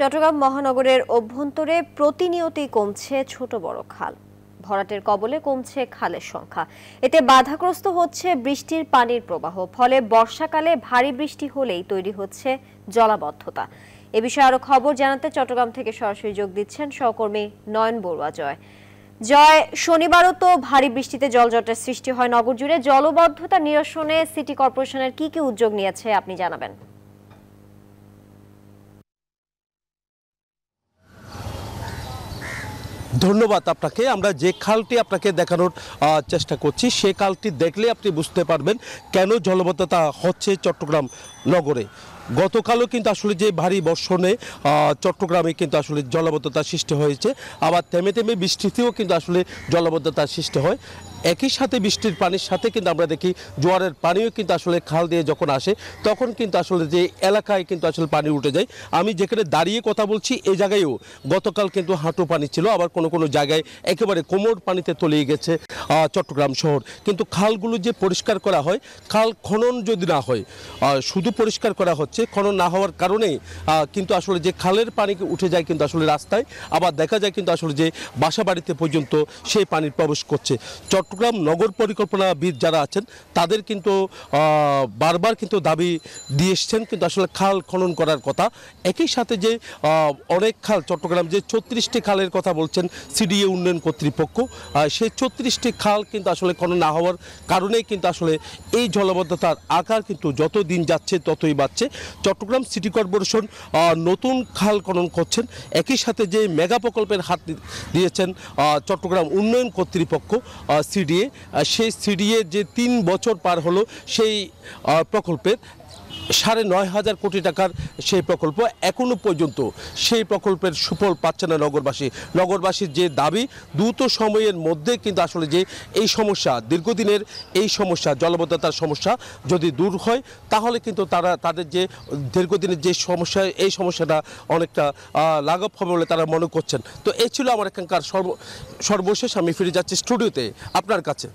চট্টগ্রাম মহানগরের অভ্যন্তরে প্রতিনিয়তই কমছে ছোট বড় খাল ভরাটের কবলে কমছে খালের সংখ্যা এতে বাধাগ্রস্ত হচ্ছে বৃষ্টির পানির প্রবাহ ফলে বর্ষাকালে ভারী বৃষ্টি হলেই তৈরি হচ্ছে জলাবদ্ধতা এ বিষয়ে আরো খবর জানাতে চট্টগ্রাম থেকে সরাসরি যোগ দিচ্ছেন সহকর্মী নয়ন বড়ুয়া জয় জয় শনিবারও তো ভারী বৃষ্টিতে জলজটের সৃষ্টি হয় নগর জুড়ে জলবদ্ধতা নিরসনে সিটি কর্পোরেশনের কি কি উদ্যোগ নিয়েছে আপনি জানাবেন ধন্যবাদ আপনাকে আমরা যে খালটি আপনাকে দেখানোর চেষ্টা করছি সে খালটি দেখলে আপনি বুঝতে পারবেন কেন জলবদ্ধতা হচ্ছে চট্টগ্রাম নগরে গতকালও কিন্তু আসলে যে ভারী বর্ষণে চট্টগ্রামে কিন্তু আসলে জলবদ্ধতা সৃষ্টি হয়েছে আবার থেমে থেমে বৃষ্টিতেও কিন্তু আসলে জলবদ্ধতা সৃষ্টি হয় একই সাথে বৃষ্টির পানির সাথে কিন্তু আমরা দেখি জোয়ারের পানিও কিন্তু আসলে খাল দিয়ে যখন আসে তখন কিন্তু আসলে যে এলাকায় কিন্তু আসলে পানি উঠে যায় আমি যেখানে দাঁড়িয়ে কথা বলছি এ জায়গায়ও গতকাল কিন্তু হাঁটু পানি ছিল আবার কোনো কোনো জায়গায় একেবারে কোমর পানিতে তলিয়ে গেছে চট্টগ্রাম শহর কিন্তু খালগুলো যে পরিষ্কার করা হয় খাল খনন যদি না হয় শুধু পরিষ্কার করা হচ্ছে খনন না হওয়ার কারণে কিন্তু আসলে যে খালের পানি উঠে যায় কিন্তু আসলে রাস্তায় আবার দেখা যায় কিন্তু আসলে যে বাসা বাড়িতে পর্যন্ত সেই পানির প্রবেশ করছে চট্টগ্রাম নগর পরিকল্পনাবিদ যারা আছেন তাদের কিন্তু বারবার কিন্তু দাবি দিয়ে এসছেন কিন্তু আসলে খাল খনন করার কথা একই সাথে যে অনেক খাল চট্টগ্রাম যে ছত্রিশটি খালের কথা বলছেন সিডিএ উন্নয়ন কর্তৃপক্ষ সেই ছত্রিশটি খাল কিন্তু আসলে কোনো না হওয়ার কারণেই কিন্তু আসলে এই জলবদ্ধতার আকার কিন্তু যত দিন যাচ্ছে ততই বাড়ছে চট্টগ্রাম সিটি কর্পোরেশন নতুন খাল খনন করছেন একই সাথে যে মেগা প্রকল্পের হাত দিয়েছেন চট্টগ্রাম উন্নয়ন কর্তৃপক্ষ সিডিএ সেই সিডিএ যে তিন বছর পার হলো সেই প্রকল্পের সাড়ে নয় হাজার কোটি টাকার সেই প্রকল্প এখনও পর্যন্ত সেই প্রকল্পের সুফল পাচ্ছে না নগরবাসী নগরবাসীর যে দাবি দ্রুত সময়ের মধ্যে কিন্তু আসলে যে এই সমস্যা দীর্ঘদিনের এই সমস্যা জলবদ্ধতার সমস্যা যদি দূর হয় তাহলে কিন্তু তারা তাদের যে দীর্ঘদিনের যে সমস্যা এই সমস্যাটা অনেকটা লাঘব হবে বলে তারা মনে করছেন তো এই ছিল আমার এখানকার সর্ব সর্বশেষ আমি ফিরে যাচ্ছি স্টুডিওতে আপনার কাছে